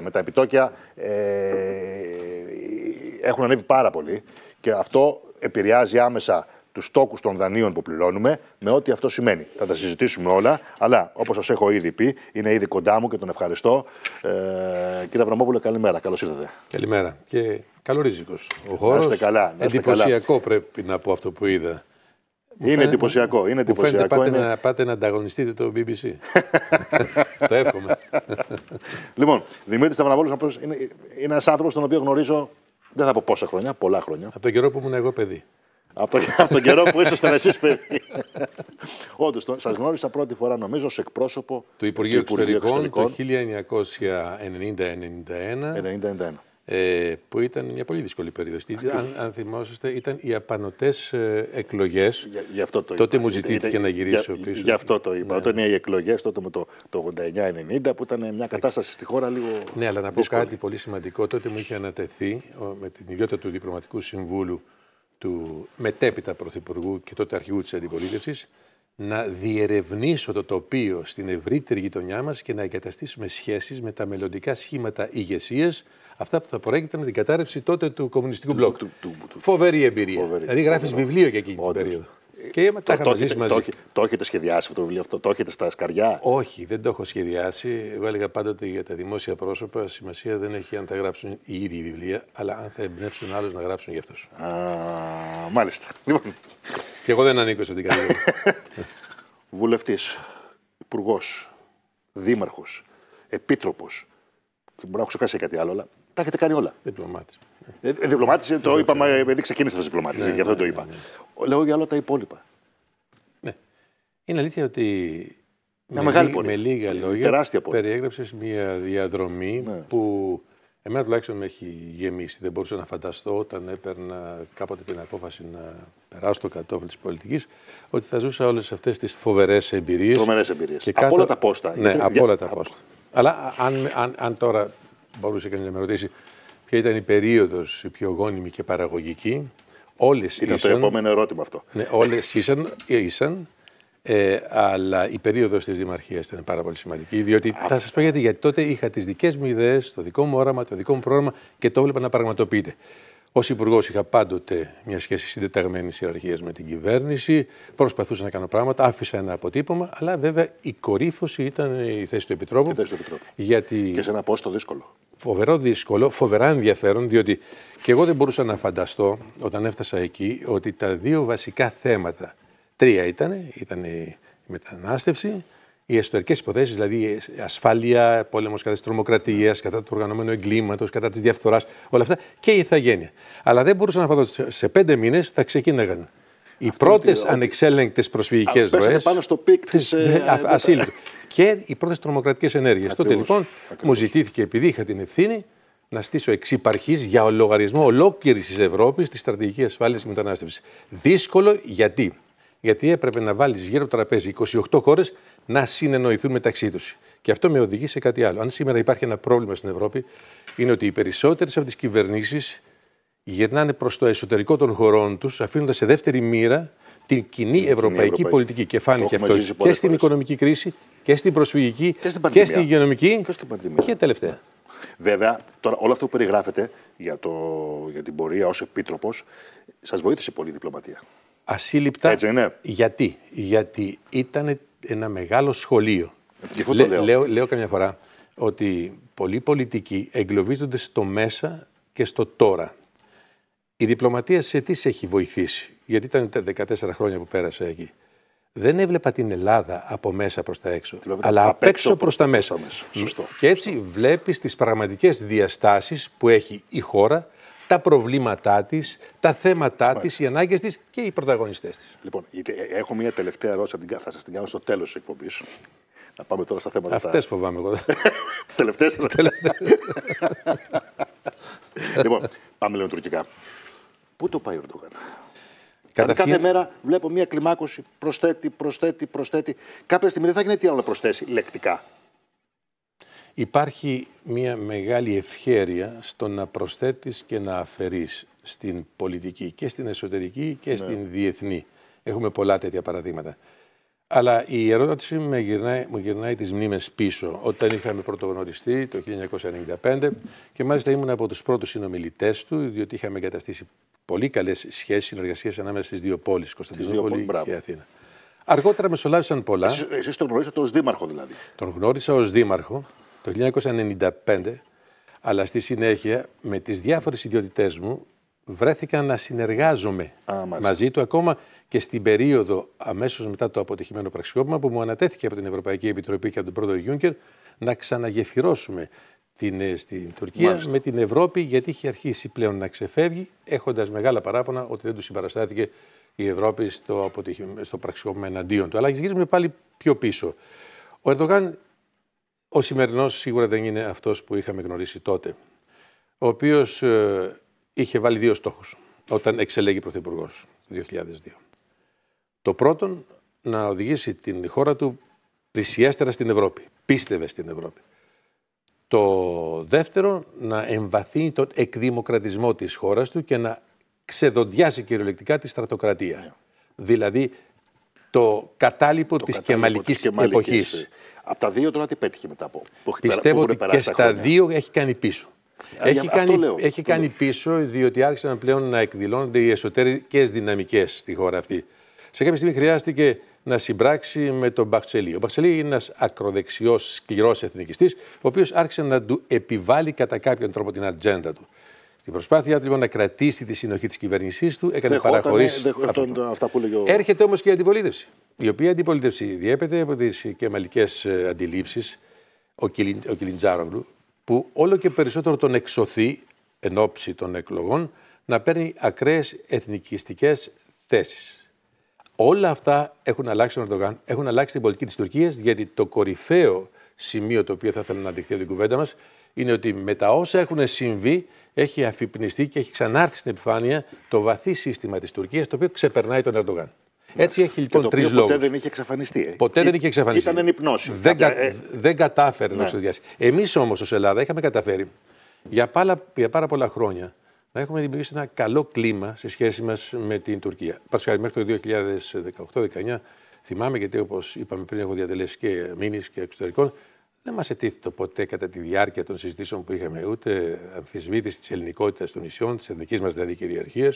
Με τα επιτόκια ε, έχουν ανέβει πάρα πολύ και αυτό επηρεάζει άμεσα τους τόκους των δανείων που πληρώνουμε, με ό,τι αυτό σημαίνει. Θα τα συζητήσουμε όλα, αλλά όπως σας έχω ήδη πει, είναι ήδη κοντά μου και τον ευχαριστώ. Ε, κύριε Βραμόπουλο, καλημέρα. Καλώς ήρθατε. Καλημέρα. Και καλορίζικος ο χώρο. Εντυπωσιακό καλά. πρέπει να πω αυτό που είδα είναι εντυπωσιακό. Είναι εντυπωσιακό. Φαίνεται, πάτε, Να, πάτε να ανταγωνιστείτε το BBC. το εύχομαι. λοιπόν, Δημήτρης Σταυραβόλη είναι, είναι ένας άνθρωπος τον οποίο γνωρίζω δεν θα πω πόσα χρόνια, πολλά χρόνια. Από τον καιρό που ήμουν εγώ παιδί. Από, από τον καιρό που ήσασταν εσείς παιδί. Όντως, σας γνώρισα πρώτη φορά νομίζω ως εκπρόσωπο του Υπουργείου, του Εξωτερικών, το 1990-91. 1991 ε, που ήταν μια πολύ δύσκολη περίοδος. Αν, αν θυμόσαστε, ήταν οι απανοτές ε, εκλογές. Τότε μου ζητήθηκε ήταν, να γυρίσω πίσω. Γι' αυτό το είπα. Ναι. Όταν ήταν οι εκλογές, τότε με το, το 89-90, που ήταν μια κατάσταση στη χώρα λίγο. Ναι, αλλά να πω κάτι πολύ σημαντικό. Τότε μου είχε ανατεθεί με την ιδιότητα του Διπλωματικού Συμβούλου του μετέπειτα Πρωθυπουργού και τότε αρχηγού της αντιπολίτευσης να διερευνήσω το τοπίο στην ευρύτερη γειτονιά μας και να εγκαταστήσουμε σχέσεις με τα μελλοντικά σχήματα ηγεσίας αυτά που θα προέκυπταν με την κατάρρευση τότε του κομμουνιστικού μπλοκ. Φοβερή εμπειρία. Δηλαδή γράφεις βιβλίο και εκείνη την περίοδο. Και ε, τα το, μαζί. Το, το, έχετε σχεδιάσει αυτό το βιβλίο αυτό, το έχετε στα σκαριά. Όχι, δεν το έχω σχεδιάσει. Εγώ έλεγα πάντοτε για τα δημόσια πρόσωπα σημασία δεν έχει αν θα γράψουν οι ίδιοι βιβλία, αλλά αν θα εμπνεύσουν άλλους να γράψουν για αυτούς. Μάλιστα. Λοιπόν. Και εγώ δεν ανήκω σε αυτήν την κατηγορία. Βουλευτής, υπουργός, δήμαρχος, επίτροπος. μπορεί να έχω ξεχάσει κάτι άλλο, αλλά τα έχετε κάνει όλα. Ε, ε, ε, διπλωμάτης. Ε, το είπαμε, επειδή ξεκίνησα να διπλωμάτη, γι' αυτό ναι, το ναι, είπα. Ναι, Λέω για όλα τα υπόλοιπα. Ναι. Είναι αλήθεια ότι με, μεγάλη με λίγα λόγια περιέγραψες μια διαδρομή που εμένα τουλάχιστον με έχει γεμίσει. Δεν μπορούσα να φανταστώ όταν έπαιρνα κάποτε την απόφαση να περάσω το κατόφλι της πολιτικής ότι θα ζούσα όλες αυτές τις φοβερές εμπειρίες. Τρομερές εμπειρίες. Από όλα τα πόστα. Ναι, από όλα τα πόστα. Αλλά αν, αν, αν τώρα μπορούσε κανείς να με ρωτήσει ποια ήταν η περίοδος η πιο γόνιμη και παραγωγική. Όλες ήσαν. το επόμενο ερώτημα αυτό. Ναι, όλες ήσαν, ε, αλλά η περίοδος της Δημαρχίας ήταν πάρα πολύ σημαντική. Διότι θα σας πω γιατί, γιατί τότε είχα τις δικές μου ιδέες, το δικό μου όραμα, το δικό μου πρόγραμμα και το έβλεπα να πραγματοποιείται. Ως υπουργός είχα πάντοτε μια σχέση συντεταγμένης ιεραρχίας με την κυβέρνηση. Προσπαθούσα να κάνω πράγματα, άφησα ένα αποτύπωμα, αλλά βέβαια η κορύφωση ήταν η θέση του Επιτρόπου. Η θέση του Επιτρόπου. Γιατί... Και σε ένα πόστο δύσκολο. Φοβερό δύσκολο, φοβερά ενδιαφέρον, διότι και εγώ δεν μπορούσα να φανταστώ όταν έφτασα εκεί ότι τα δύο βασικά θέματα, τρία ήταν, ήταν η μετανάστευση, οι εσωτερικές υποθέσεις, δηλαδή ασφάλεια, πόλεμος κατά της τρομοκρατίας, κατά του οργανωμένου εγκλήματος, κατά της διαφθοράς, όλα αυτά και η ηθαγένεια. Αλλά δεν μπορούσαν να φανταστούν σε πέντε μήνες θα ξεκίναγαν. Οι πρώτε ανεξέλεγκτες προσφυγικές ροέ. πάνω στο πικ της. Ναι, ε, ασύλου. Και οι πρώτες τρομοκρατικές ενέργειες. Τότε λοιπόν Ακριβώς. μου ζητήθηκε, επειδή είχα την ευθύνη, να στήσω εξυπαρχή για λογαριασμό ολόκληρης της Ευρώπης τη στρατηγική ασφάλειας και μετανάστευσης. Δύσκολο γιατί γιατί έπρεπε να βάλεις γύρω από το τραπέζι 28 χώρες να συνεννοηθούν μεταξύ τους. Και αυτό με οδηγεί σε κάτι άλλο. Αν σήμερα υπάρχει ένα πρόβλημα στην Ευρώπη, είναι ότι οι περισσότερες από τις κυβερνήσεις γυρνάνε προς το εσωτερικό των χωρών τους, αφήνοντας σε δεύτερη μοίρα την κοινή ευρωπαϊκή, πολιτική. Και φάνηκε αυτό και στην οικονομική κρίση και στην προσφυγική και στην, και υγειονομική και, στην τελευταία. Βέβαια, τώρα όλο αυτό που περιγράφετε για, το, για την πορεία ως επίτροπος, σας βοήθησε πολύ η διπλωματία ασύλληπτα. Ναι. Γιατί, γιατί ήταν ένα μεγάλο σχολείο. λέω. λέω. καμιά φορά ότι πολλοί πολιτικοί εγκλωβίζονται στο μέσα και στο τώρα. Η διπλωματία σε τι σε έχει βοηθήσει, γιατί ήταν τα 14 χρόνια που πέρασε εκεί. Δεν έβλεπα την Ελλάδα από μέσα προς τα έξω, αλλά απ' έξω προς τα μέσα. Και έτσι βλέπεις τις πραγματικές διαστάσεις που έχει η χώρα τα προβλήματά της, τα θέματα της, οι ανάγκες της και οι πρωταγωνιστές της. Λοιπόν, ε, έχω μια τελευταία ερώτηση, θα σας την κάνω στο τέλος της εκπομπής. Να πάμε τώρα στα θέματα. Αυτέ τα... φοβάμαι εγώ. Τις τελευταίες. λοιπόν, πάμε λίγο τουρκικά. Πού το πάει ο Ερντογάν. κάθε μέρα βλέπω μια κλιμάκωση, προσθέτει, προσθέτει, προσθέτει. Κάποια στιγμή δεν θα γίνει τι άλλο να προσθέσει λεκτικά. Υπάρχει μια μεγάλη ευχέρεια στο να προσθέτεις και να αφαιρείς στην πολιτική και στην εσωτερική και ναι. στην διεθνή. Έχουμε πολλά τέτοια παραδείγματα. Αλλά η ερώτηση μου γυρνάει, μου γυρνάει τις μνήμες πίσω. Όταν είχαμε πρωτογνωριστεί το 1995 και μάλιστα ήμουν από τους πρώτους συνομιλητές του, διότι είχαμε εγκαταστήσει πολύ καλές σχέσεις, συνεργασίες ανάμεσα στις δύο πόλεις, Κωνσταντινούπολη και Αθήνα. Αργότερα μεσολάβησαν πολλά. Εσείς, εσείς τον γνωρίσατε ως δήμαρχο δηλαδή. Τον γνώρισα ως δήμαρχο το 1995, αλλά στη συνέχεια με τις διάφορες ιδιότητε μου βρέθηκα να συνεργάζομαι Α, μαζί του ακόμα και στην περίοδο αμέσως μετά το αποτυχημένο πραξικόπημα που μου ανατέθηκε από την Ευρωπαϊκή Επιτροπή και από τον πρόεδρο Γιούνκερ να ξαναγεφυρώσουμε την, ε, στην Τουρκία με την Ευρώπη γιατί είχε αρχίσει πλέον να ξεφεύγει έχοντας μεγάλα παράπονα ότι δεν τους συμπαραστάθηκε η Ευρώπη στο, αποτυχη... στο πραξικόπημα εναντίον του. Αλλά γυρίζουμε πάλι πιο πίσω. Ο Ερντογάν ο σημερινός σίγουρα δεν είναι αυτός που είχαμε γνωρίσει τότε, ο οποίος ε, είχε βάλει δύο στόχους όταν εξελέγει Πρωθυπουργός το 2002. Το πρώτον, να οδηγήσει την χώρα του πλησιέστερα στην Ευρώπη. Πίστευε στην Ευρώπη. Το δεύτερο, να εμβαθύνει τον εκδημοκρατισμό της χώρας του και να ξεδοντιάσει κυριολεκτικά τη στρατοκρατία. Ναι. Δηλαδή το κατάλοιπο τη κεμαλικής εποχής. Ε. Από τα δύο τώρα τι πέτυχε μετά από. Πιστεύω ότι και στα δύο έχει κάνει πίσω. Ε, έχει, κάνει, έχει κάνει πίσω διότι άρχισαν πλέον να εκδηλώνονται οι εσωτερικές δυναμικές στη χώρα αυτή. Σε κάποια στιγμή χρειάστηκε να συμπράξει με τον Μπαχτσελή. Ο Μπαχτσελή είναι ένας ακροδεξιός σκληρός εθνικιστής, ο οποίος άρχισε να του επιβάλλει κατά κάποιον τρόπο την ατζέντα του. Στην προσπάθειά του λοιπόν να κρατήσει τη συνοχή της κυβέρνησής του, έκανε παραχωρήσει. Έρχεται όμως και η αντιπολίτευση. Η οποία αντιπολίτευση διέπεται από τις κεμαλικέ ε, αντιλήψεις, ο, Κιλιντζάρογλου, που όλο και περισσότερο τον εξωθεί εν ώψη των εκλογών να παίρνει ακραίες εθνικιστικές θέσεις. Όλα αυτά έχουν αλλάξει τον Ερντογάν, έχουν αλλάξει την πολιτική της Τουρκίας, γιατί το κορυφαίο σημείο το οποίο θα ήθελα να αντιχθεί από την κουβέντα μας είναι ότι με τα όσα έχουν συμβεί έχει αφυπνιστεί και έχει ξανάρθει στην επιφάνεια το βαθύ σύστημα της Τουρκίας, το οποίο ξεπερνάει τον Ερντογάν. Έτσι έχει λοιπόν τρει λόγου. Ποτέ δεν είχε εξαφανιστεί. Ε. Ποτέ δεν είχε εξαφανιστεί. Ήταν ενυπνώσει. Δεν, κα, ε, δεν κατάφερε ναι. να συνδυάσει. Εμείς όμως ως Ελλάδα είχαμε καταφέρει για πάρα, για πάρα πολλά χρόνια να έχουμε δημιουργήσει ένα καλό κλίμα σε σχέση μας με την Τουρκία. Παραδείγματο μέχρι το 2018-19, θυμάμαι γιατί όπως είπαμε πριν, έχω διατελέσει και μήνυ και εξωτερικών, δεν μας ετίθεται ποτέ κατά τη διάρκεια των συζητήσεων που είχαμε ούτε αμφισβήτηση της ελληνικότητας των νησιών, της εθνική μας δηλαδή κυριαρχίας,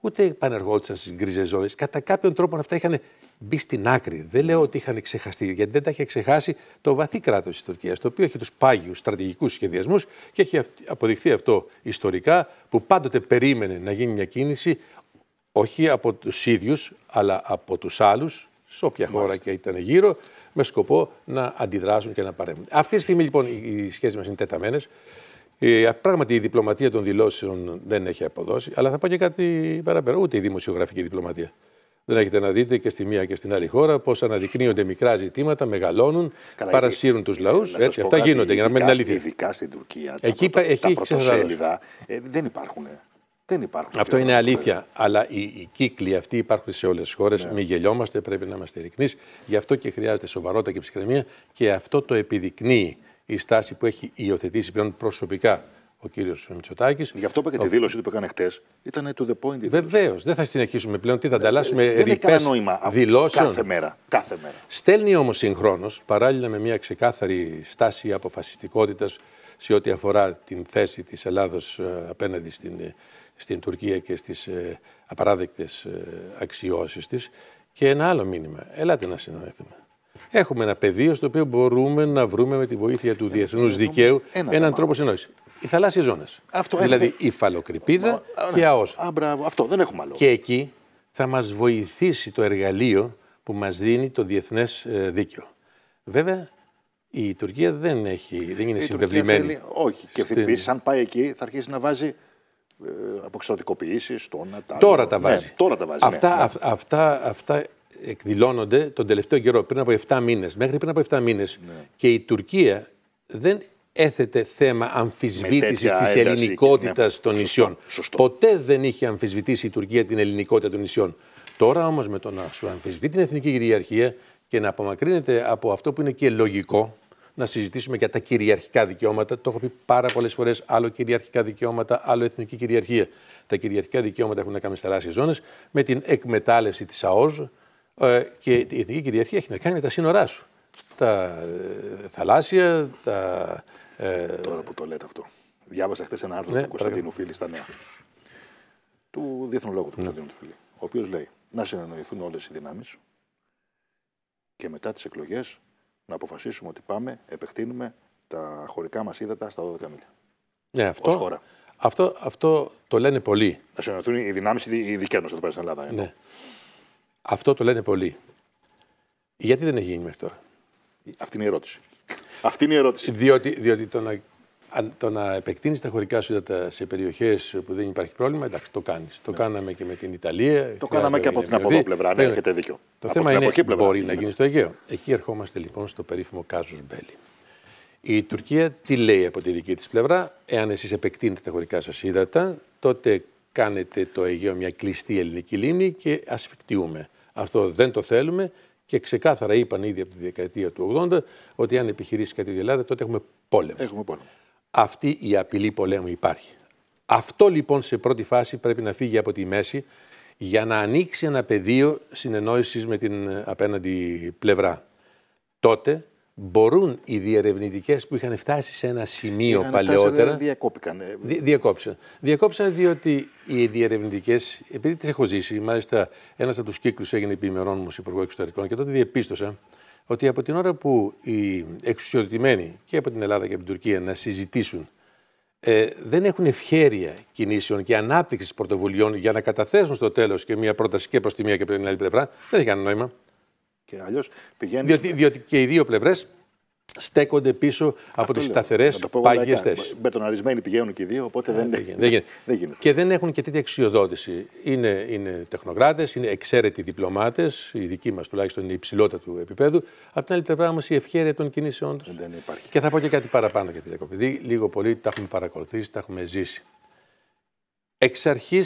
ούτε επανεργόντουσαν στις γκρίζες ζώνες. Κατά κάποιον τρόπο αυτά είχαν μπει στην άκρη. Δεν λέω ότι είχαν ξεχαστεί, γιατί δεν τα είχε ξεχάσει το βαθύ κράτος της Τουρκίας, το οποίο έχει τους πάγιους στρατηγικούς σχεδιασμούς και έχει αποδειχθεί αυτό ιστορικά, που πάντοτε περίμενε να γίνει μια κίνηση όχι από τους ίδιους, αλλά από τους άλλους, σε όποια Μάλιστα. χώρα και ήταν γύρω, με σκοπό να αντιδράσουν και να παρέμβουν. Αυτή τη στιγμή λοιπόν οι σχέσει μας είναι τεταμένες. Ε, πράγματι η διπλωματία των δηλώσεων δεν έχει αποδώσει, αλλά θα πω και κάτι παραπέρα. Ούτε η δημοσιογραφική διπλωματία. Δεν έχετε να δείτε και στη μία και στην άλλη χώρα πώς αναδεικνύονται μικρά ζητήματα, μεγαλώνουν, Καλά, παρασύρουν τους λαού. Αυτά γίνονται για να μην είναι αλήθεια. Ειδικά στην Τουρκία, εκεί, τα, ε, δεν υπάρχουν. Δεν Αυτό είναι αλήθεια. Αλλά οι, οι, κύκλοι αυτοί υπάρχουν σε όλες τις χώρες. Ναι. Μην γελιόμαστε, πρέπει να είμαστε ειλικρινείς. Γι' αυτό και χρειάζεται σοβαρότητα και ψυχραιμία και αυτό το επιδεικνύει η στάση που έχει υιοθετήσει πλέον προσωπικά ο κύριος Μητσοτάκης. Γι' αυτό είπα και τη δήλωση που έκανε χτες. Ήταν to the point. Βεβαίως. Δεν θα συνεχίσουμε πλέον. Τι θα ε, ανταλλάσσουμε ε, δηλώσει. Κάθε μέρα. Κάθε μέρα. Στέλνει όμως συγχρόνως, παράλληλα με μια ξεκάθαρη στάση αποφασιστικότητας σε ό,τι αφορά την θέση της Ελλάδος ε, απέναντι στην ε, στην Τουρκία και στις ε, απαράδεκτες ε, αξιώσεις της και ένα άλλο μήνυμα. Ελάτε να συνοηθούμε. Έχουμε ένα πεδίο στο οποίο μπορούμε να βρούμε με τη βοήθεια του διεθνού δικαίου ένα έναν τρόπο συνόηση. Οι θαλάσσιες ζώνες. Δηλαδή η φαλοκρηπίδα και ναι. ΑΟΣ. Α, Αυτό δεν έχουμε άλλο. Και εκεί θα μας βοηθήσει το εργαλείο που μας δίνει το διεθνές ε, δίκαιο. Βέβαια, η Τουρκία δεν, έχει, δεν είναι συμπευλημένη. όχι. Και στην... αν πάει εκεί, θα αρχίσει να βάζει ε, αποξενωτικοποιήσεις, το να Τώρα τα ναι, βάζει. τώρα τα βάζει. Ναι, αυτά, ναι. αυτά, αυτά εκδηλώνονται τον τελευταίο καιρό, πριν από 7 μήνες. Μέχρι πριν από 7 μήνε. Και η Τουρκία δεν έθετε θέμα αμφισβήτησης τη ελληνικότητα των νησιών. Ποτέ δεν είχε αμφισβητήσει η Τουρκία την ελληνικότητα των νησιών. Τώρα όμως με το να σου αμφισβητεί την εθνική κυριαρχία και να απομακρύνεται από αυτό που είναι και λογικό, να συζητήσουμε για τα κυριαρχικά δικαιώματα. Το έχω πει πάρα πολλές φορές: άλλο κυριαρχικά δικαιώματα, άλλο εθνική κυριαρχία. Τα κυριαρχικά δικαιώματα έχουν να κάνουν στι θαλάσσιες ζώνες, με την εκμετάλλευση της ΑΟΖ ε, και η εθνική κυριαρχία έχει να κάνει με τα σύνορά σου. Τα ε, θαλάσσια, τα. Ε, Τώρα που το λέτε αυτό. Διάβασα χθες ένα άρθρο ναι, του Κωνσταντίνου Φίλη στα Νέα. Του Διεθνου Λόγου του ναι. Κωνσταντίνου Φίλη. Ο οποίος λέει να συνεννοηθούν όλες οι δυνάμεις και μετά τις εκλογές να αποφασίσουμε ότι πάμε, επεκτείνουμε τα χωρικά μας ύδατα στα 12 μίλια. Ναι, αυτό, Αυτό, αυτό το λένε πολλοί. Να συνοηθούν οι δυνάμεις οι δικές μας εδώ πέρα στην Ελλάδα. Ε. Ναι. Αυτό το λένε πολλοί. Γιατί δεν έχει γίνει μέχρι τώρα. Αυτή είναι η ερώτηση. Αυτή είναι η ερώτηση. Διότι, διότι το να αν το να επεκτείνεις τα χωρικά σου ύδατα σε περιοχές που δεν υπάρχει πρόβλημα, εντάξει, το κάνεις. Το ναι. κάναμε και με την Ιταλία. Το κάναμε και από την απόδο πλευρά, αν ναι, έχετε δίκιο. Το θέμα είναι ότι μπορεί να ναι. γίνει στο Αιγαίο. Εκεί ερχόμαστε λοιπόν στο περίφημο κάζους Μπέλι. Η Τουρκία τι λέει από τη δική της πλευρά, εάν εσείς επεκτείνετε τα χωρικά σας ύδατα, τότε κάνετε το Αιγαίο μια κλειστή ελληνική λίμνη και ασφικτιούμε. Αυτό δεν το θέλουμε και ξεκάθαρα είπαν ήδη από τη δεκαετία του 80 ότι αν επιχειρήσεις κάτι η Ελλάδα τότε έχουμε πόλεμο. Έχουμε πόλεμο αυτή η απειλή πολέμου υπάρχει. Αυτό λοιπόν σε πρώτη φάση πρέπει να φύγει από τη μέση για να ανοίξει ένα πεδίο συνεννόησης με την ε, απέναντι πλευρά. Τότε μπορούν οι διερευνητικές που είχαν φτάσει σε ένα σημείο είχαν παλαιότερα. Φτάσει, ναι, διακόπηκαν. Ναι. Δι, διακόψαν. Διακόψαν διότι οι διερευνητικές, επειδή τις έχω ζήσει, μάλιστα ένας από τους κύκλους έγινε επιμερών μου υπουργό εξωτερικών και τότε διεπίστωσα ότι από την ώρα που οι εξουσιοδοτημένοι και από την Ελλάδα και από την Τουρκία να συζητήσουν ε, δεν έχουν ευχέρεια κινήσεων και ανάπτυξης πρωτοβουλειών για να καταθέσουν στο τέλος και μια πρόταση και προς τη μία και προς την άλλη πλευρά, δεν έχει κανένα νόημα. Και αλλιώς πηγαίνεις. Διότι, διότι και οι δύο πλευρές στέκονται πίσω από τι σταθερέ πάγιε θέσει. Μπετοναρισμένοι πηγαίνουν και οι δύο, οπότε ε, δεν, δεν, γίνεται. Και δεν έχουν και τέτοια αξιοδότηση. Είναι, είναι τεχνογράτε, είναι εξαίρετοι διπλωμάτες, οι δική μας τουλάχιστον είναι υψηλότητα του επίπεδου. Απ' την άλλη πλευρά όμως η ευχαίρεια των κινήσεών τους. Και θα πω και κάτι παραπάνω για τη διακοπή. Λίγο πολύ τα έχουμε παρακολουθήσει, τα έχουμε ζήσει. Εξ αρχής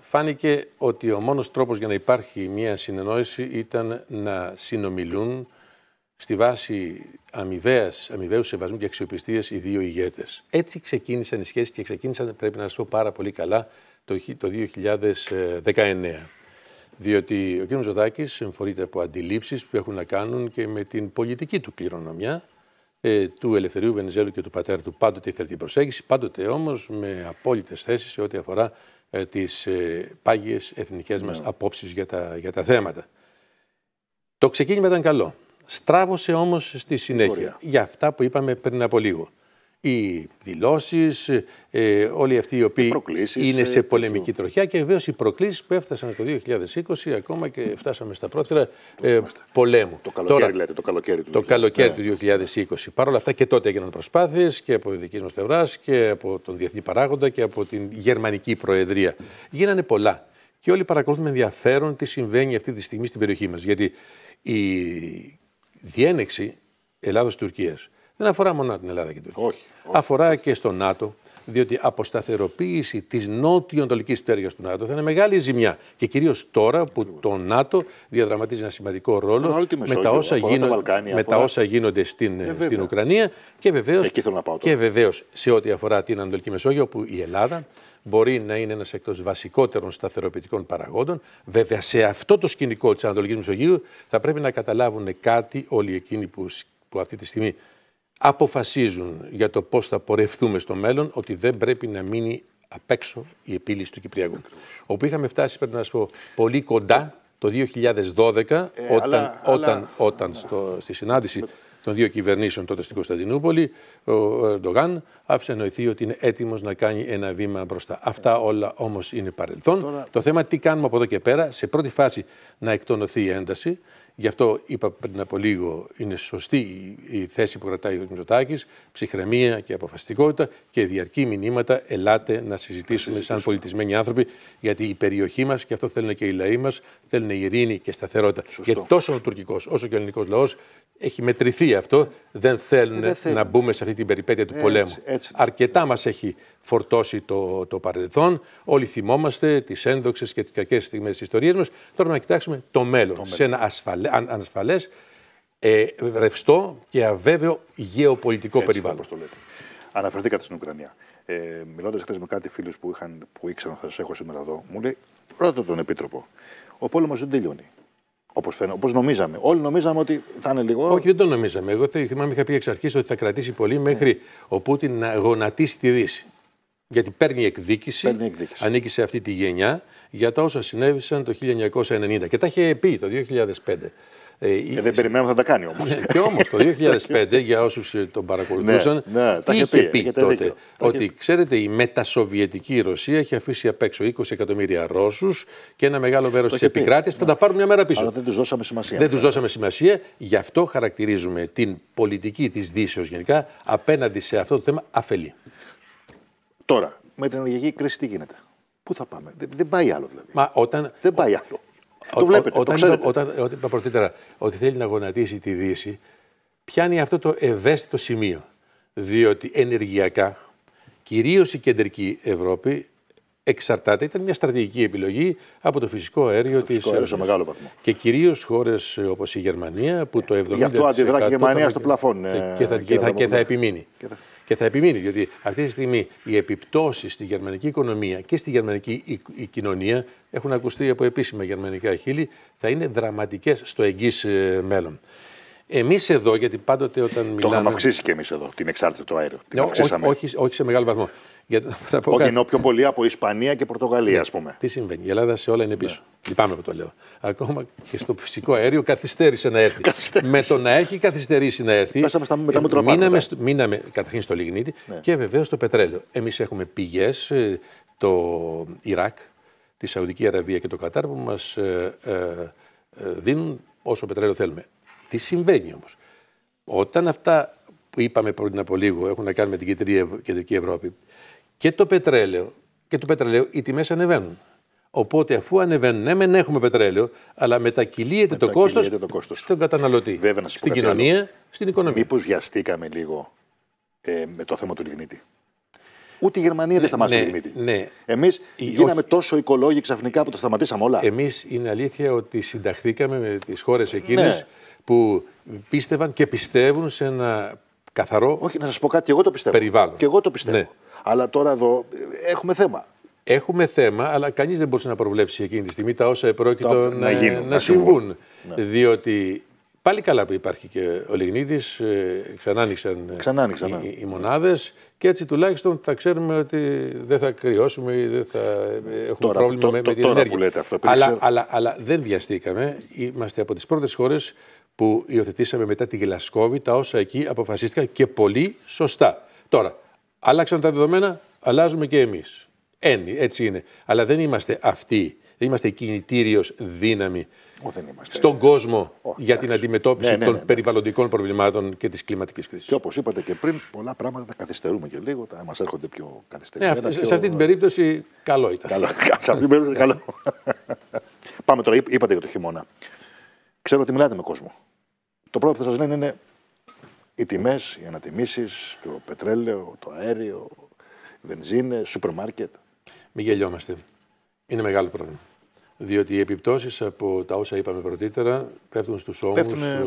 φάνηκε ότι ο μόνος τρόπος για να υπάρχει μια συνεννόηση ήταν να συνομιλούν στη βάση αμοιβαίους σεβασμού και αξιοπιστίας οι δύο ηγέτες. Έτσι ξεκίνησαν οι σχέσεις και ξεκίνησαν, πρέπει να σα πω πάρα πολύ καλά, το, το 2019. Διότι ο κ. Ζωδάκη συμφορείται από αντιλήψεις που έχουν να κάνουν και με την πολιτική του κληρονομιά, ε, του Ελευθερίου Βενιζέλου και του πατέρα του. Πάντοτε ήθελε την προσέγγιση, πάντοτε όμως με απόλυτες θέσεις σε ό,τι αφορά ε, τις ε, πάγιες εθνικές μας ναι. απόψεις για για τα θέματα. Το ξεκίνημα ήταν καλό. Στράβωσε όμως στη συνέχεια για αυτά που είπαμε πριν από λίγο. Οι δηλώσεις, ε, όλοι αυτοί οι οποίοι είναι σε ε, πολεμική τροχιά και βεβαίως οι προκλήσεις που έφτασαν το 2020 ακόμα και φτάσαμε στα πρόθυρα ε, πολέμου. Το καλοκαίρι λέτε, το καλοκαίρι του, το καλοκαίρι του 2020. Ναι. Παρ' όλα αυτά και τότε έγιναν προσπάθειες και από δικής μας πλευράς και από τον Διεθνή Παράγοντα και από την Γερμανική Προεδρία. Γίνανε πολλά και όλοι παρακολουθούμε ενδιαφέρον τι συμβαίνει αυτή τη στιγμή στην περιοχή μας. Γιατί η διένεξη Ελλάδο-Τουρκία δεν αφορά μόνο την Ελλάδα και την Τουρκία. Όχι, Αφορά και στο ΝΑΤΟ, διότι αποσταθεροποίηση της νότιο-ανατολική πτέρυγας του ΝΑΤΟ θα είναι μεγάλη ζημιά. Και κυρίως τώρα που το ΝΑΤΟ διαδραματίζει ένα σημαντικό ρόλο με τα όσα, γίνονται στην, ε, στην Ουκρανία και βεβαίως βεβαίως, σε ό,τι αφορά την Ανατολική Μεσόγειο, όπου η Ελλάδα μπορεί να είναι ένας εκ των βασικότερων σταθεροποιητικών παραγόντων. Βέβαια, σε αυτό το σκηνικό της Ανατολικής Μεσογείου θα πρέπει να καταλάβουν κάτι όλοι εκείνοι που, αυτή τη στιγμή αποφασίζουν για το πώς θα πορευθούμε στο μέλλον, ότι δεν πρέπει να μείνει απ' έξω η επίλυση του Κυπριακού. Όπου είχαμε φτάσει, πρέπει να σας πω, πολύ κοντά το 2012, ε, όταν, όταν, όταν στη συνάντηση των δύο κυβερνήσεων τότε στην Κωνσταντινούπολη, ο Ερντογάν άφησε νοηθεί ότι είναι έτοιμος να κάνει ένα βήμα μπροστά. Αυτά όλα όμως είναι παρελθόν. Το θέμα τι κάνουμε από εδώ και πέρα, σε πρώτη φάση να εκτονωθεί η ένταση, Γι' αυτό είπα πριν από λίγο, είναι σωστή η θέση που κρατάει ο Μητσοτάκης, ψυχραιμία και αποφασιστικότητα και διαρκή μηνύματα ελάτε να συζητήσουμε σαν πολιτισμένοι άνθρωποι, γιατί η περιοχή μας, και αυτό θέλουν και οι λαοί μας, θέλουν ειρήνη και σταθερότητα. Σωστό. Γιατί τόσο ο τουρκικός όσο και ο ελληνικός λαός έχει μετρηθεί αυτό, δεν θέλουν, να μπούμε σε αυτή την περιπέτεια του πολέμου. Αρκετά μας έχει φορτώσει το, το παρελθόν. Όλοι θυμόμαστε τις ένδοξες και τις κακές στιγμές της ιστορίας μας. Τώρα να κοιτάξουμε το μέλλον. σε ένα ασφαλέ, αν, ανασφαλές, ε, ρευστό και αβέβαιο γεωπολιτικό Έτσι, περιβάλλον. Όπως το λέτε. Αναφερθήκατε στην Ουκρανία. Ε, Μιλώντας χθες με κάτι φίλους που, είχαν, που ήξεραν θα σας έχω σήμερα εδώ, μου λέει: πρώτα τον Επίτροπο. Ο πόλεμος δεν τελειώνει. Όπως όπως νομίζαμε. Όλοι νομίζαμε ότι θα είναι λίγο. Όχι, δεν το νομίζαμε. Εγώ θυμάμαι, είχα πει εξ αρχής ότι θα κρατήσει πολύ μέχρι ναι. ο Πούτιν να γονατίσει τη Δύση γιατί παίρνει εκδίκηση, παίρνει εκδίκηση, ανήκει σε αυτή τη γενιά για τα όσα συνέβησαν το 1990. Και τα είχε πει το 2005. Ε, ε, δεν περιμένουμε θα τα κάνει όμως. Ναι, και όμως το 2005, για όσους ε, τον παρακολουθούσαν, ναι, ναι, είχε πει, τότε ότι ξέρετε, η μετασοβιετική Ρωσία έχει αφήσει απ' έξω 20 εκατομμύρια Ρώσους και ένα μεγάλο μέρος τη επικράτεια ναι. θα τα ναι. πάρουν μια μέρα πίσω. Αλλά δεν τους δώσαμε σημασία. Δεν τους δώσαμε σημασία, γι' αυτό χαρακτηρίζουμε την πολιτική της Δύσεως γενικά απέναντι σε αυτό το θέμα αφελή. Τώρα, με την ενεργειακή κρίση τι γίνεται. Πού θα πάμε. Δεν, δεν πάει άλλο δηλαδή. Μα όταν... Δεν πάει άλλο. το βλέπετε, ο, όταν, Όταν, όταν είπα ότι θέλει να γονατίσει τη Δύση, πιάνει αυτό το ευαίσθητο σημείο. Διότι ενεργειακά, κυρίως η κεντρική Ευρώπη, εξαρτάται, ήταν μια στρατηγική επιλογή από το φυσικό αέριο τη βαθμό. Και κυρίως χώρες όπως η Γερμανία που το 70%. Γι' αυτό αντιδρά και η Γερμανία στο πλαφόν. Ε, και θα, και θα, και θα επιμείνει και θα επιμείνει, γιατί αυτή τη στιγμή οι επιπτώσεις στη γερμανική οικονομία και στη γερμανική κοινωνία έχουν ακουστεί από επίσημα γερμανικά χείλη, θα είναι δραματικές στο εγγύς ε, μέλλον. Εμείς εδώ, γιατί πάντοτε όταν μιλάμε. Το έχουμε αυξήσει και εμείς εδώ την εξάρτηση το αέριο. Την ναι, όχι, όχι σε μεγάλο βαθμό. Για... Όχι, ενώ πιο πολύ από Ισπανία και Πορτογαλία, α ναι. πούμε. Τι συμβαίνει, η Ελλάδα σε όλα είναι πίσω. Ναι. Λυπάμαι που το λέω. Ακόμα και στο φυσικό αέριο καθυστέρησε να έρθει. με το να έχει καθυστερήσει να έρθει. Μείναμε, καταρχήν στο λιγνίτι ναι. και βεβαίως στο πετρέλαιο. Εμείς έχουμε πηγές, ε, το Ιράκ, τη Σαουδική Αραβία και το Κατάρ που μας ε, ε, δίνουν όσο πετρέλαιο θέλουμε. Τι συμβαίνει όμως. Όταν αυτά που είπαμε πριν από λίγο έχουν να κάνουν με την κεντρική Ευρώπη, και το πετρέλαιο και το πετρέλαιο οι τιμές ανεβαίνουν. Οπότε αφού ανεβαίνουν, ναι, μεν έχουμε πετρέλαιο, αλλά μετακυλείται το κόστο στον καταναλωτή. Βέβαια, να στην κοινωνία, άλλο. στην οικονομία. Μήπως βιαστήκαμε λίγο ε, με το θέμα του λιγνίτη. Ούτε η Γερμανία ναι, δεν σταμάτησε ναι, το λιγνίτη. Ναι. Εμείς γίναμε όχι. τόσο οικολόγοι ξαφνικά που το σταματήσαμε όλα. Εμείς είναι αλήθεια ότι συνταχθήκαμε με τις χώρες εκείνε ναι. που πίστευαν και πιστεύουν σε ένα καθαρό. Όχι, να σας πω κάτι, εγώ το πιστεύω. Περιβάλλον. Και εγώ το πιστεύω. Ναι. Αλλά τώρα εδώ ε, έχουμε θέμα. Έχουμε θέμα, αλλά κανείς δεν μπορούσε να προβλέψει εκείνη τη στιγμή τα όσα επρόκειτο να, να, συμβούν. Ναι. Διότι πάλι καλά που υπάρχει και ο Λιγνίδη, ε, ξανά, άνοιξαν ε, οι, ναι. οι μονάδες και έτσι τουλάχιστον θα ξέρουμε ότι δεν θα κρυώσουμε ή δεν θα ε, έχουμε πρόβλημα με, το, με την τώρα ενέργεια. Που λέτε αυτό, αλλά, αλλά, αλλά δεν βιαστήκαμε. Είμαστε από τις πρώτες χώρες που υιοθετήσαμε μετά τη Γλασκόβη τα όσα εκεί αποφασίστηκαν και πολύ σωστά. Τώρα, Άλλαξαν τα δεδομένα, αλλάζουμε και εμείς. Έτσι είναι. Αλλά δεν είμαστε αυτοί. Δεν είμαστε κινητήριος δύναμη Ό, δεν είμαστε. στον κόσμο για την αντιμετώπιση ναι, ναι, ναι, των ναι. περιβαλλοντικών προβλημάτων και της κλιματικής κρίσης. Και όπως είπατε και πριν, πολλά πράγματα τα καθυστερούμε και λίγο, τα μας έρχονται πιο ναι, καθυστερημένα. Ναι, Σε αυτή την περίπτωση, καλό ήταν. Καλό, σε αυτή την περίπτωση, καλό. Πάμε τώρα, είπατε για το χειμώνα. Ξέρω ότι μιλάτε με κόσμο. Το πρώτο που θα σας λένε είναι οι τιμές, οι ανατιμήσεις, το πετρέλαιο, το αέριο, οι βενζίνες, σούπερ μάρκετ. Μην γελιόμαστε. Είναι μεγάλο πρόβλημα. Διότι οι επιπτώσεις από τα όσα είπαμε πρωτήτερα πέφτουν στους ώμους ε,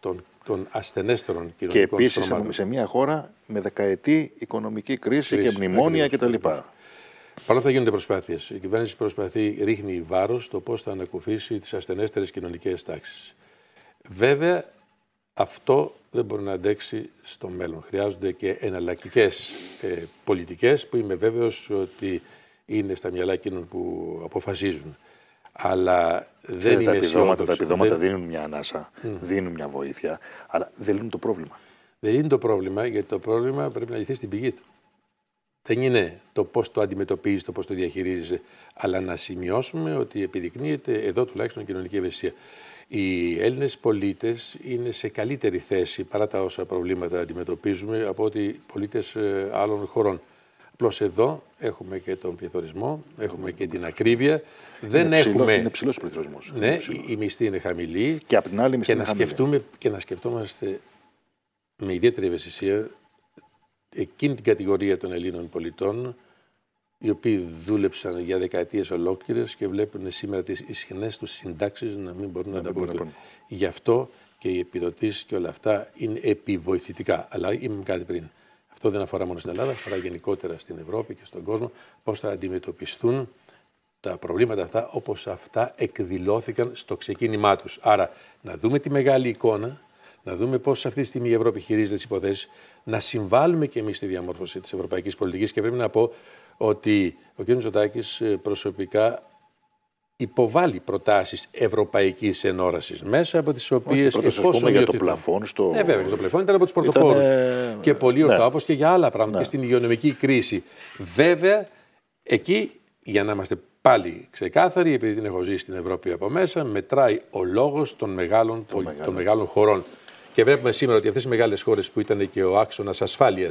των, των ασθενέστερων κοινωνικών Και επίσης σε μια χώρα με δεκαετή οικονομική κρίση, κρίση και μνημόνια κτλ. Παρ' όλα αυτά γίνονται προσπάθειες. Η κυβέρνηση προσπαθεί, ρίχνει βάρος στο πώς θα ανακουφίσει τις ασθενέστερες κοινωνικές τάξεις. Βέβαια, αυτό δεν μπορεί να αντέξει στο μέλλον. Χρειάζονται και εναλλακτικές ε, πολιτικές που είμαι βέβαιος ότι είναι στα μυαλά εκείνων που αποφασίζουν. Αλλά δεν Ξέρετε, είναι τα επιδόματα, τα επιδόματα δίνουν μια ανάσα, mm. δίνουν μια βοήθεια, αλλά δεν λύνουν το πρόβλημα. Δεν είναι το πρόβλημα, γιατί το πρόβλημα πρέπει να λυθεί στην πηγή του. Δεν είναι το πώς το αντιμετωπίζεις, το πώς το διαχειρίζει, αλλά να σημειώσουμε ότι επιδεικνύεται εδώ τουλάχιστον η κοινωνική ευαισθησία. Οι Έλληνες πολίτες είναι σε καλύτερη θέση παρά τα όσα προβλήματα αντιμετωπίζουμε από ότι οι πολίτες ε, άλλων χωρών. Απλώς εδώ έχουμε και τον πληθωρισμό, έχουμε και την ακρίβεια. Είναι δεν έχουμε. Είναι ψηλός ο πληθωρισμός. Ναι, η μισθή είναι χαμηλή. Και από την άλλη, η μισθή και είναι να Σκεφτούμε, και να σκεφτόμαστε με ιδιαίτερη ευαισθησία εκείνη την κατηγορία των Ελλήνων πολιτών οι οποίοι δούλεψαν για δεκαετίες ολόκληρες και βλέπουν σήμερα τις ισχυρές τους συντάξεις να μην μπορούν να, να τα μπορούν. Γι' αυτό και οι επιδοτήσεις και όλα αυτά είναι επιβοηθητικά. Αλλά είμαι κάτι πριν. Αυτό δεν αφορά μόνο στην Ελλάδα, αφορά γενικότερα στην Ευρώπη και στον κόσμο πώς θα αντιμετωπιστούν τα προβλήματα αυτά όπως αυτά εκδηλώθηκαν στο ξεκίνημά τους. Άρα να δούμε τη μεγάλη εικόνα, να δούμε πώς αυτή τη στιγμή η Ευρώπη χειρίζεται τις υποθέσεις, να συμβάλλουμε και εμείς στη διαμόρφωση της ευρωπαϊκής πολιτικής. Και πρέπει να πω ότι ο κ. Ζωτάκη ε, προσωπικά υποβάλλει προτάσεις ευρωπαϊκής ενόρασης μέσα από τις οποίε. Εφόσον για το πλαφόν. Στο... Ναι, βέβαια, το πλαφόν ήταν από τους πρωτοπόρου. Ήτανε... Και πολύ ναι. ορθά, ναι. όπως και για άλλα πράγματα, ναι. και στην υγειονομική κρίση. Βέβαια, εκεί, για να είμαστε πάλι ξεκάθαροι, επειδή την έχω ζήσει στην Ευρώπη από μέσα, μετράει ο λόγος των, μεγάλων, των μεγάλων χωρών. Και βλέπουμε σήμερα ότι αυτές οι μεγάλες χώρες που ήταν και ο άξονας ασφάλειας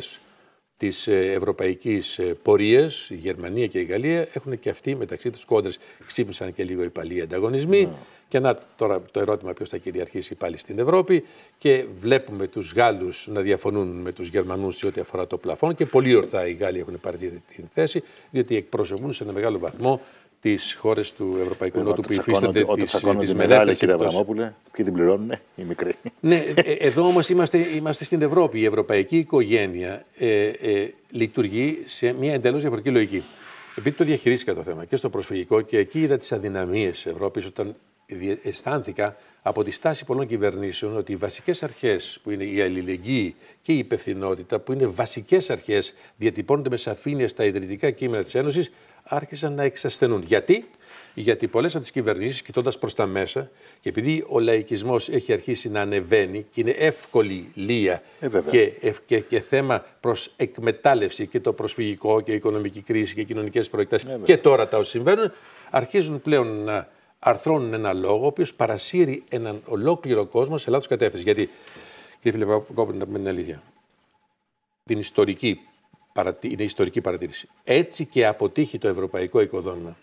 τις ε, ευρωπαϊκής ε, πορείας, η Γερμανία και η Γαλλία έχουν και αυτοί μεταξύ τους κόντρες. Ξύπνησαν και λίγο οι παλιοί ανταγωνισμοί. Ναι. Και να τώρα το ερώτημα ποιος θα κυριαρχήσει πάλι στην Ευρώπη και βλέπουμε τους Γάλλους να διαφωνούν με τους Γερμανούς σε ό,τι αφορά το πλαφόν και πολύ ορθά οι Γάλλοι έχουν πάρει την θέση διότι εκπροσωπούν σε ένα μεγάλο βαθμό τις χώρες του Ευρωπαϊκού Νότου που υφίστανται τι μεγάλε. Κύριε Αβραμόπουλε, ποιοι την πληρώνουν, ε, οι μικροί. Ναι, ε, εδώ όμως είμαστε, είμαστε στην Ευρώπη. Η ευρωπαϊκή οικογένεια ε, λειτουργεί σε μια εντελώς διαφορετική λογική. Επειδή το διαχειρίστηκα το θέμα και στο προσφυγικό και εκεί είδα τις αδυναμίες της Ευρώπης όταν αισθάνθηκα από τη στάση πολλών κυβερνήσεων ότι οι βασικές αρχές που είναι η αλληλεγγύη και η υπευθυνότητα, που είναι βασικές αρχές, διατυπώνονται με σαφήνεια στα ιδρυτικά κείμενα της Ένωσης, άρχισαν να εξασθενούν. Γιατί? Γιατί πολλές από τις κυβερνήσεις, κοιτώντας προς τα μέσα, και επειδή ο λαϊκισμός έχει αρχίσει να ανεβαίνει και είναι εύκολη λία ε, και, και, και, θέμα προς εκμετάλλευση και το προσφυγικό και η οικονομική κρίση και κοινωνικές προεκτάσεις, ε, και τώρα τα όσοι συμβαίνουν, αρχίζουν πλέον να αρθρώνουν ένα λόγο, ο οποίος παρασύρει έναν ολόκληρο κόσμο σε λάθος κατεύθυνση. Γιατί, κύριε Φιλεππάκο, να πούμε την αλήθεια. Την ιστορική, είναι ιστορική παρατήρηση. Έτσι και αποτύχει το ευρωπαϊκό οικοδόμημα.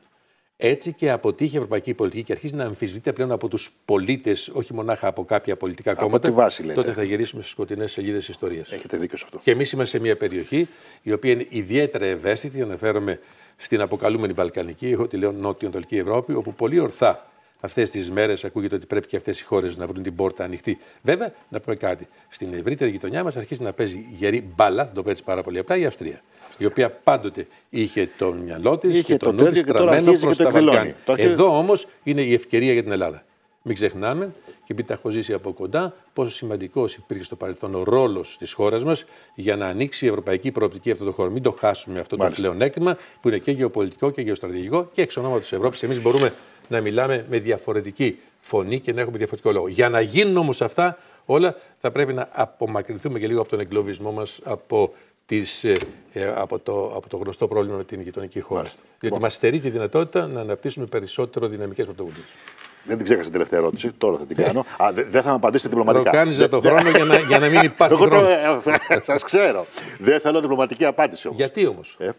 Έτσι και αποτύχει η ευρωπαϊκή πολιτική και αρχίζει να αμφισβητείται πλέον από τους πολίτες, όχι μονάχα από κάποια πολιτικά από κόμματα. Τη βάση, λέτε. Τότε θα γυρίσουμε στις σκοτεινές σελίδες ιστορίας. Έχετε δίκιο σε αυτό. Και εμείς είμαστε σε μια περιοχή η οποία είναι ιδιαίτερα ευαίσθητη. Αναφέρομαι στην αποκαλούμενη Βαλκανική, Βαλκανική, τη λέω Νότιο-Ανατολική Ευρώπη, όπου πολύ ορθά αυτές τις μέρες ακούγεται ότι πρέπει και αυτές οι χώρες να βρουν την πόρτα ανοιχτή. Βέβαια, να πω κάτι. Στην ευρύτερη γειτονιά μας αρχίζει να παίζει γερή μπάλα, θα το πέτσει πάρα πολύ απλά, η Αυστρία. Η οποία πάντοτε είχε το μυαλό της και το νου τη τραμμένο προ τα Βαλκάνια. Εδώ όμως είναι η ευκαιρία για την Ελλάδα. Μην ξεχνάμε, και επειδή τα έχω ζήσει από κοντά, πόσο σημαντικός υπήρχε στο παρελθόν ο ρόλος της χώρας μας για να ανοίξει η ευρωπαϊκή προοπτική αυτό το χώρο. Μην το χάσουμε αυτό Μάλιστα. το πλεονέκτημα που είναι και γεωπολιτικό και γεωστρατηγικό και εξ ονόματος της Ευρώπης. Εμείς μπορούμε να μιλάμε με διαφορετική φωνή και να έχουμε διαφορετικό λόγο. Για να γίνουν όμως αυτά όλα, θα πρέπει να απομακρυνθούμε και λίγο από τον εγκλωβισμό μας, από ε, ε, από, το, από το γνωστό πρόβλημα με την γειτονική χώρα. Μάλιστα. Διότι μας στερεί τη δυνατότητα να αναπτύσσουμε περισσότερο δυναμικές πρωτοβουλίες. Δεν την ξέχασα την τελευταία ερώτηση. Τώρα θα την κάνω. δεν θα με απαντήσετε διπλωματικά. Το κάνει για τον χρόνο για να, για να μην υπάρχει χρόνος. Σας ξέρω. Δεν θέλω διπλωματική απάντηση όμως. Γιατί όμως. Ε,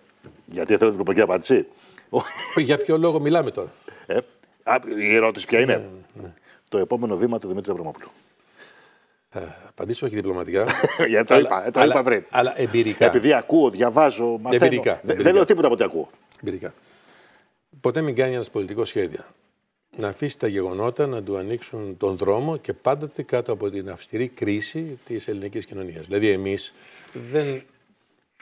γιατί θέλω διπλωματική απάντηση. Ε, για ποιο λόγο μιλάμε τώρα. Ε, η ερώτηση ποια είναι. Ναι, ναι. Το επόμενο βήμα του Δημήτρη Αβραμόπουλου. Θα ε, απαντήσω όχι διπλωματικά. Γιατί το ε, είπα, αλλά, είπα πριν. εμπειρικά. Επειδή ακούω, διαβάζω, Δεν λέω τίποτα από ό,τι ακούω. Εμπειρικά. Ποτέ μην κάνει ένας πολιτικός σχέδιο να αφήσει τα γεγονότα να του ανοίξουν τον δρόμο και πάντοτε κάτω από την αυστηρή κρίση της ελληνικής κοινωνίας. Δηλαδή εμείς δεν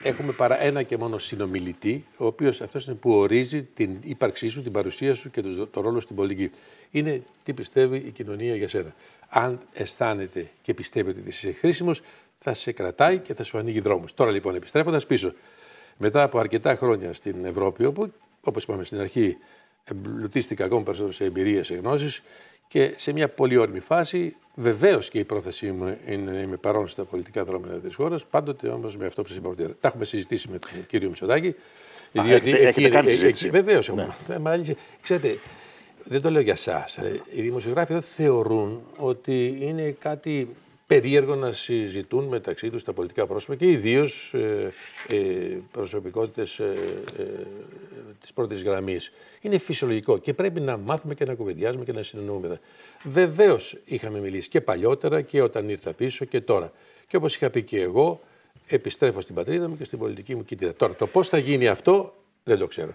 έχουμε παρά ένα και μόνο συνομιλητή, ο οποίος αυτός είναι που ορίζει την ύπαρξή σου, την παρουσία σου και το ρόλο στην πολιτική. Είναι τι πιστεύει η κοινωνία για σένα. Αν αισθάνεται και πιστεύει ότι είσαι χρήσιμος, θα σε κρατάει και θα σου ανοίγει δρόμο. Τώρα λοιπόν επιστρέφοντας πίσω, μετά από αρκετά χρόνια στην Ευρώπη, όπου όπως είπαμε στην αρχή εμπλουτίστηκα ακόμα περισσότερο σε εμπειρίες, σε γνώσεις και σε μια πολύ όρμη φάση. Βεβαίως και η πρόθεσή μου είναι να είμαι παρόν στα πολιτικά δρόμενα της χώρας. Πάντοτε όμως με αυτό που σας είπα Τα έχουμε συζητήσει με τον κύριο Μητσοτάκη. Διότι έχετε κάνει συζήτηση. Ε, ε, Βεβαίως ναι. ε, Ξέρετε, δεν το λέω για εσά. Οι δημοσιογράφοι εδώ θεωρούν ότι είναι κάτι περίεργο να συζητούν μεταξύ τους τα πολιτικά πρόσωπα και ιδίως ε, ε, προσωπικότητες ε, ε, της πρώτης γραμμής. Είναι φυσιολογικό και πρέπει να μάθουμε και να κουβεντιάζουμε και να συνεννοούμε. Βεβαίως είχαμε μιλήσει και παλιότερα και όταν ήρθα πίσω και τώρα. Και όπως είχα πει και εγώ, επιστρέφω στην πατρίδα μου και στην πολιτική μου κοιτήρα. Τώρα το πώς θα γίνει αυτό δεν το ξέρω.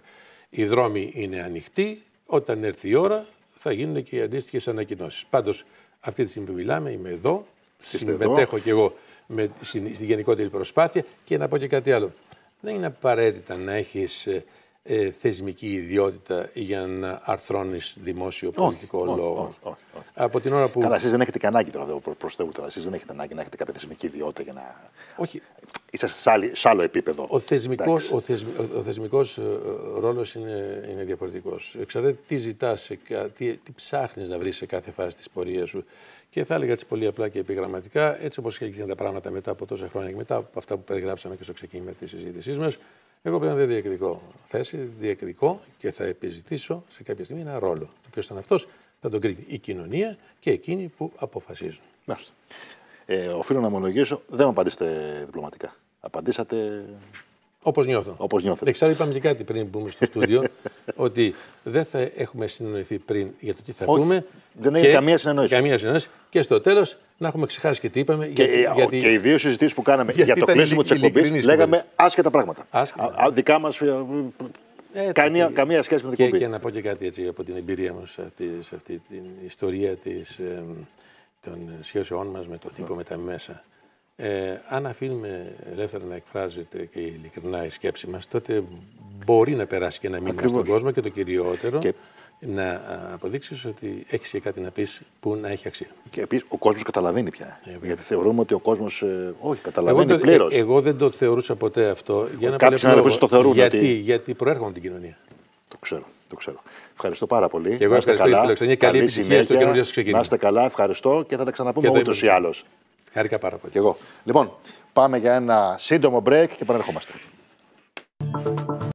Οι δρόμοι είναι ανοιχτοί, όταν έρθει η ώρα θα γίνουν και οι αντίστοιχες ανακοινώσεις. Πάντως αυτή τη στιγμή που μιλάμε είμαι εδώ, συμμετέχω κι εγώ με, στη, γενικότερη προσπάθεια και να πω και κάτι άλλο. Δεν είναι απαραίτητα να έχεις ε, ε, θεσμική ιδιότητα για να αρθρώνεις δημόσιο πολιτικό λόγο. Όχι, όχι, Από την ώρα που... Καλά, δεν έχετε και ανάγκη τώρα, προς Θεού τώρα, δεν έχετε ανάγκη να έχετε κάποια θεσμική ιδιότητα για να... Όχι, Είσαστε σε άλλο επίπεδο. Ο θεσμικός ο θεσμικός ε, ρόλος είναι, είναι διαφορετικός. Εξαρτάται τι ζητάς, τι, τι ψάχνεις να βρεις σε κάθε φάση της πορείας σου. Και θα έλεγα έτσι πολύ απλά και επιγραμματικά, έτσι όπως έγιναν τα πράγματα μετά από τόσα χρόνια και μετά από αυτά που περιγράψαμε και στο ξεκίνημα της συζήτησής μας, εγώ πλέον δεν διεκδικώ θέση, διεκδικώ και θα επιζητήσω σε κάποια στιγμή ένα ρόλο. Το οποίο ήταν αυτός θα τον κρίνει η κοινωνία και εκείνοι που αποφασίζουν. Μάλιστα. Ε, οφείλω να ομολογήσω, δεν μου απαντήσετε διπλωματικά. Απαντήσατε. Όπως νιώθω. Όπως Δεν ναι, ξέρω, είπαμε και κάτι πριν που στο στούντιο, ότι δεν θα έχουμε συνεννοηθεί πριν για το τι θα πούμε. Δεν έχει καμία συνεννόηση. Καμία συνεννόηση. Και στο τέλος να έχουμε ξεχάσει και τι είπαμε. Και, γιατί, και οι δύο συζητήσεις που κάναμε για το κλείσιμο της εκπομπής λέγαμε άσχετα πράγματα. Άσχετα. Α, δικά μας ε, ε καμία, καμία σχέση με την και, και, να πω και κάτι έτσι από την εμπειρία μου σε αυτή, την ιστορία της των σχέσεών μας με τον τύπο, ναι. με τα μέσα, ε, αν αφήνουμε ελεύθερα να εκφράζεται και ειλικρινά η σκέψη μας, τότε μπορεί να περάσει και ένα μήνυμα στον κόσμο και το κυριότερο να αποδείξεις ότι έχεις κάτι να πεις που να έχει αξία. Και επίσης ο κόσμος καταλαβαίνει πια. Ε, γιατί θεωρούμε ότι ο κόσμος ε, όχι καταλαβαίνει πλήρως. Ε, εγώ δεν το θεωρούσα ποτέ αυτό. Για να Κάποιοι συναδελφοί το θεωρούν. Γιατί, ότι... γιατί προέρχομαι την κοινωνία. Το ξέρω, το ξέρω. Ευχαριστώ πάρα πολύ. Και εγώ ευχαριστώ για φιλοξενία. Καλή, καλή επιτυχία στο καινούριο σας ξεκίνημα. Να καλά, ευχαριστώ και θα τα ξαναπούμε ούτως ή άλλως. Χάρηκα πάρα πολύ. Και εγώ. Λοιπόν, πάμε για ένα σύντομο break και you.